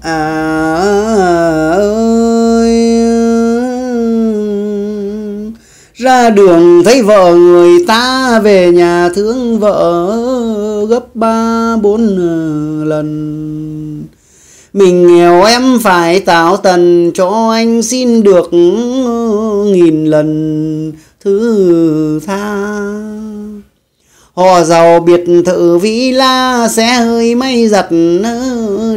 à ơi ra đường thấy vợ người ta về nhà thương vợ gấp ba bốn ờ, lần mình nghèo em phải tạo tần cho anh xin được ờ, nghìn lần thứ tha Họ giàu biệt thự vĩ la sẽ hơi mây giặt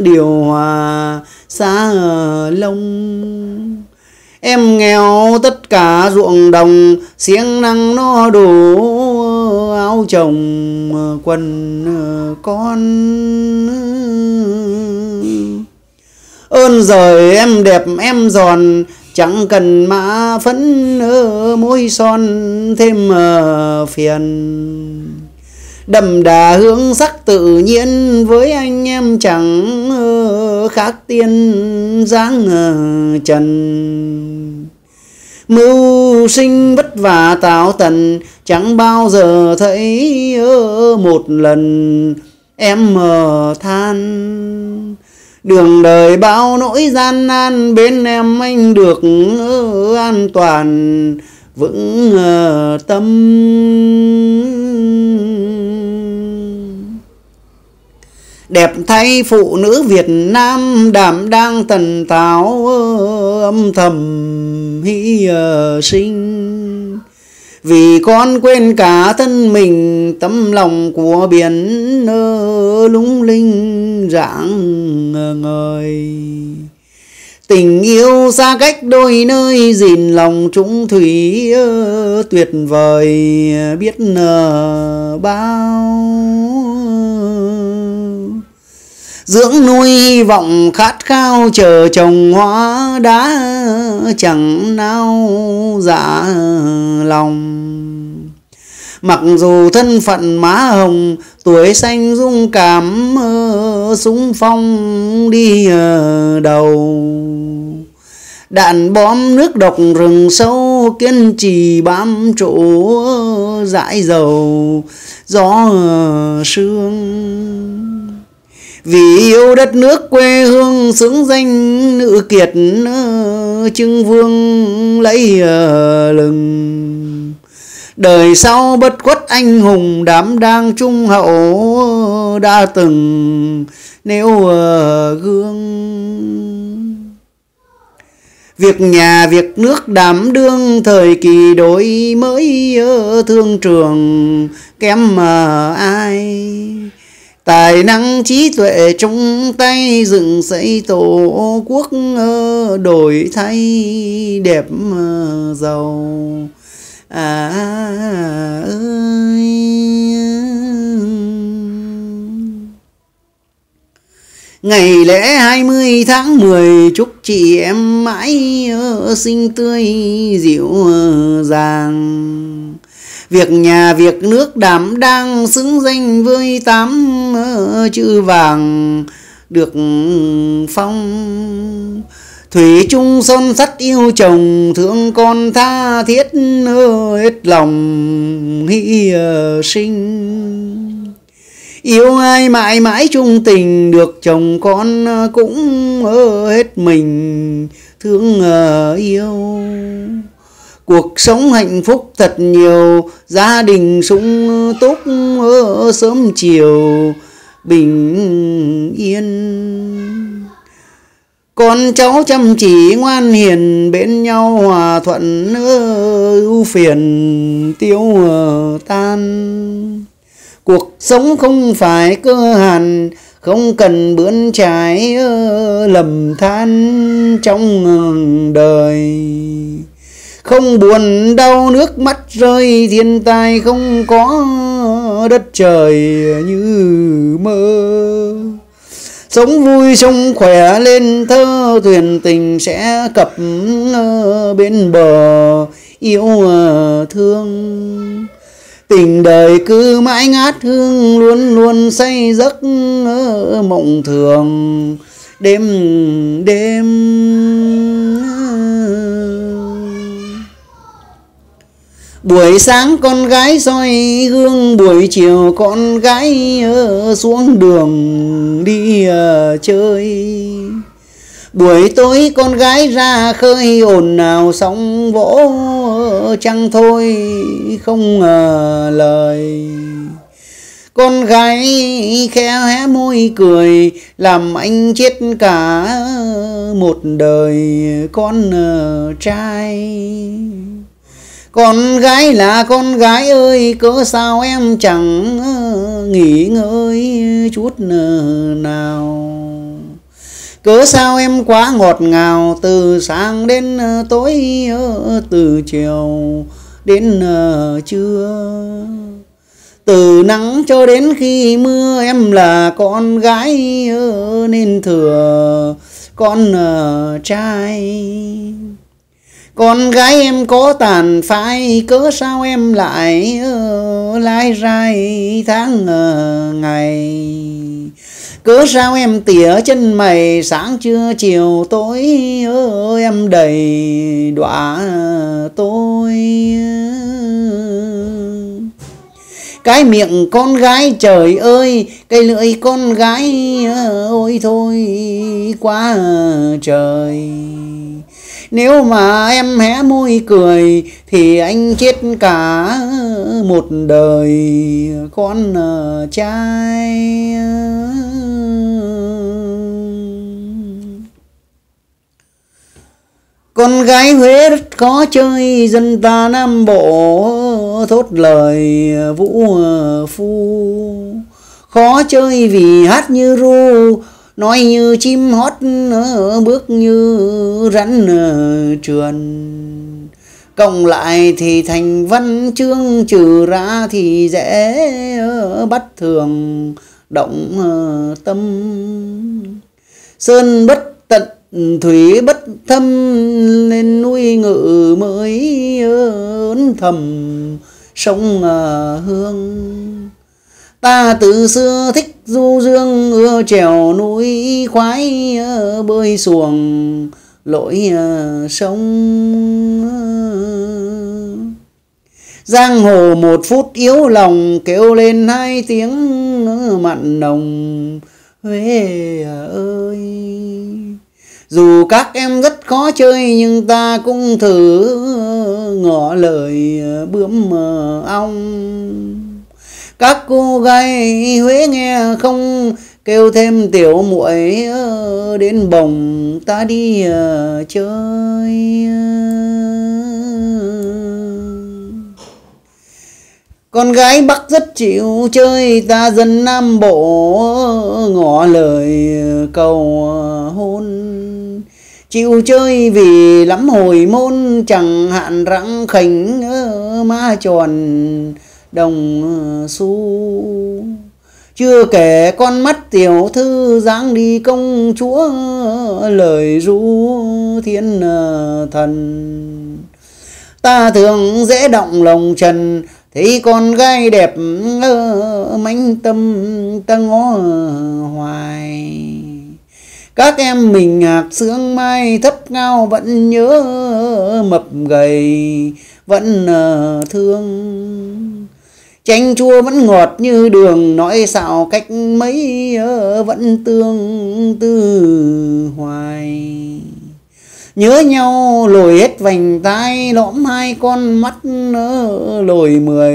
điều hòa xa lông. Em nghèo tất cả ruộng đồng siêng năng nó đủ áo chồng quần con. Ơn giời em đẹp em giòn chẳng cần mã phấn môi son thêm phiền đầm đà hương sắc tự nhiên với anh em chẳng khác tiên dáng trần mưu sinh vất vả tạo tần chẳng bao giờ thấy một lần em mờ than đường đời bao nỗi gian nan bên em anh được an toàn vững tâm đẹp thay phụ nữ Việt Nam đảm đang tần táo âm thầm hy ờ, sinh vì con quên cả thân mình tấm lòng của biển ờ, lung linh rạng ngời tình yêu xa cách đôi nơi dìn lòng chúng thủy ờ, tuyệt vời biết bao dưỡng nuôi hy vọng khát khao chờ trồng hoa đã chẳng nao dạ lòng mặc dù thân phận má hồng tuổi xanh dung cảm súng phong đi đầu đạn bom nước độc rừng sâu kiên trì bám trụ dãi dầu gió sương vì yêu đất nước quê hương xứng danh nữ kiệt trưng vương lấy ờ, lừng đời sau bất khuất anh hùng đám đang trung hậu đã từng nếu ờ, gương việc nhà việc nước đảm đương thời kỳ đổi mới ờ, thương trường kém mà ai tài năng trí tuệ trong tay dựng xây tổ quốc đổi thay đẹp giàu à ơi Ngày lễ 20 tháng 10 chúc chị em mãi sinh tươi dịu dàng việc nhà việc nước đảm đang xứng danh với tám chữ vàng được phong thủy chung son sắt yêu chồng thương con tha thiết hết lòng hy sinh yêu ai mãi mãi chung tình được chồng con cũng hết mình thương yêu cuộc sống hạnh phúc thật nhiều gia đình sung túc sớm chiều bình yên con cháu chăm chỉ ngoan hiền bên nhau hòa thuận ưu phiền tiêu tan cuộc sống không phải cơ hàn không cần bươn trái lầm than trong đời không buồn đau nước mắt rơi thiên tai không có đất trời như mơ sống vui sống khỏe lên thơ thuyền tình sẽ cập ờ, bên bờ yêu ờ, thương tình đời cứ mãi ngát hương luôn luôn say giấc ờ, mộng thường đêm đêm buổi sáng con gái soi gương buổi chiều con gái xuống đường đi ờ, chơi buổi tối con gái ra khơi ồn nào sóng vỗ chăng thôi không ngờ lời con gái khe hé môi cười làm anh chết cả một đời con ờ, trai con gái là con gái ơi cớ sao em chẳng ờ, nghỉ ngơi chút ờ, nào cớ sao em quá ngọt ngào từ sáng đến ờ, tối từ chiều đến trưa từ nắng cho đến khi mưa em là con gái nên thừa con trai con gái em có tàn phai cớ sao em lại lai lái rai tháng ngày cớ sao em tỉa chân mày sáng trưa chiều tối uh, em đầy đọa tôi cái miệng con gái trời ơi cây lưỡi con gái ôi thôi quá trời nếu mà em hé môi cười thì anh chết cả một đời con trai con gái huế rất khó chơi dân ta nam bộ thốt lời vũ phu khó chơi vì hát như ru nói như chim hót ờ, bước như rắn ờ, trườn cộng lại thì thành văn chương trừ ra thì dễ ờ, bắt thường động tâm sơn bất tận thủy bất thâm nên nuôi ngự mới ớn thầm sông hương ta từ xưa thích du dương ưa trèo núi khoái bơi xuồng lỗi sông giang hồ một phút yếu lòng kêu lên hai tiếng mặn nồng huế à ơi dù các em rất khó chơi nhưng ta cũng thử ngỏ lời bướm ong các cô gái huế nghe không kêu thêm tiểu muội đến bồng ta đi ờ, chơi con gái bắc rất chịu chơi ta dân nam bộ ờ, ngỏ lời ờ, cầu hôn chịu chơi vì lắm hồi môn chẳng hạn răng khánh ma tròn đồng ờ, xu chưa kể con mắt tiểu thư dáng đi công chúa lời ru thiên ờ, thần ta thường dễ động lòng trần thấy con gái đẹp mánh tâm ta ngó ờ, hoài các em mình hạc sướng mai thấp ngao vẫn nhớ mập gầy vẫn thương chanh chua vẫn ngọt như đường nói xạo cách mấy vẫn tương tư hoài nhớ nhau lồi hết vành tai lõm hai con mắt lồi mười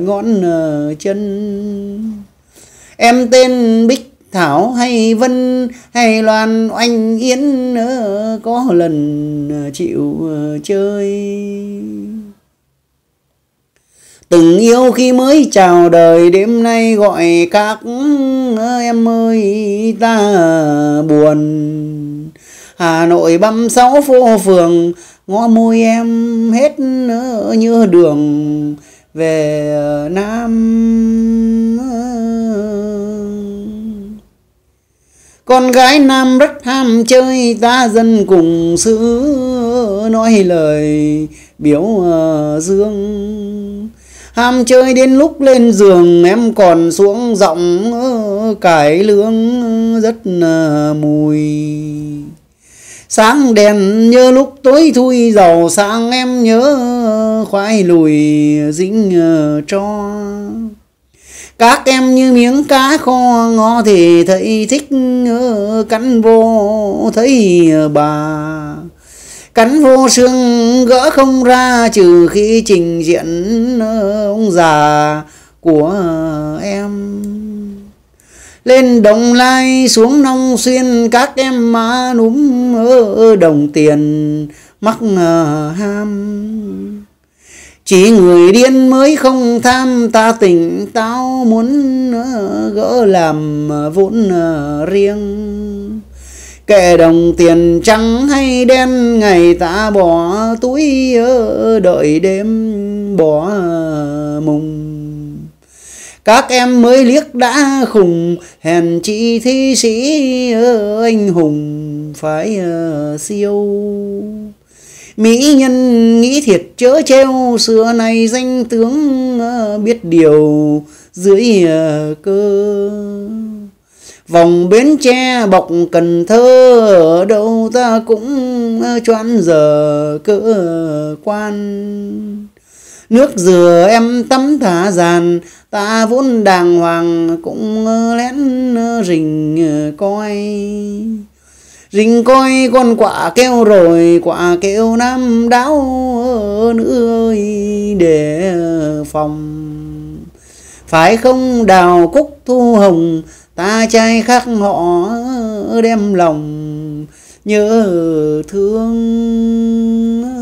ngón chân em tên bích Thảo hay Vân hay Loan Oanh Yến có lần chịu chơi từng yêu khi mới chào đời đêm nay gọi các em ơi ta buồn Hà Nội băm sáu phố phường ngõ môi em hết như đường về Nam con gái Nam rất ham chơi ta dân cùng xứ nói lời biểu ờ, dương ham chơi đến lúc lên giường em còn xuống giọng cải lương rất ờ, mùi sáng đèn nhớ lúc tối thui giàu sang em nhớ khoai lùi dính cho ờ, các em như miếng cá kho ngó thì thấy thích ờ, cắn vô thấy bà cắn vô xương gỡ không ra trừ khi trình diện ông già của em lên đồng lai xuống nông xuyên các em má núm đồng tiền mắc ham chỉ người điên mới không tham ta tỉnh táo muốn gỡ làm vốn riêng kệ đồng tiền trắng hay đen ngày ta bỏ túi đợi đêm bỏ mùng các em mới liếc đã khùng hèn chi thi sĩ anh hùng phải siêu mỹ nhân nghĩ thiệt chớ treo xưa này danh tướng biết điều dưới cơ vòng bến tre bọc cần thơ ở đâu ta cũng ờ, choán giờ cơ quan nước dừa em tắm thả giàn ta vốn đàng hoàng cũng ờ, lén ờ, rình coi rình coi con quả kêu rồi quả kêu nam đáo nữ ơi để phòng phải không đào cúc thu hồng ta trai khác họ đem lòng nhớ thương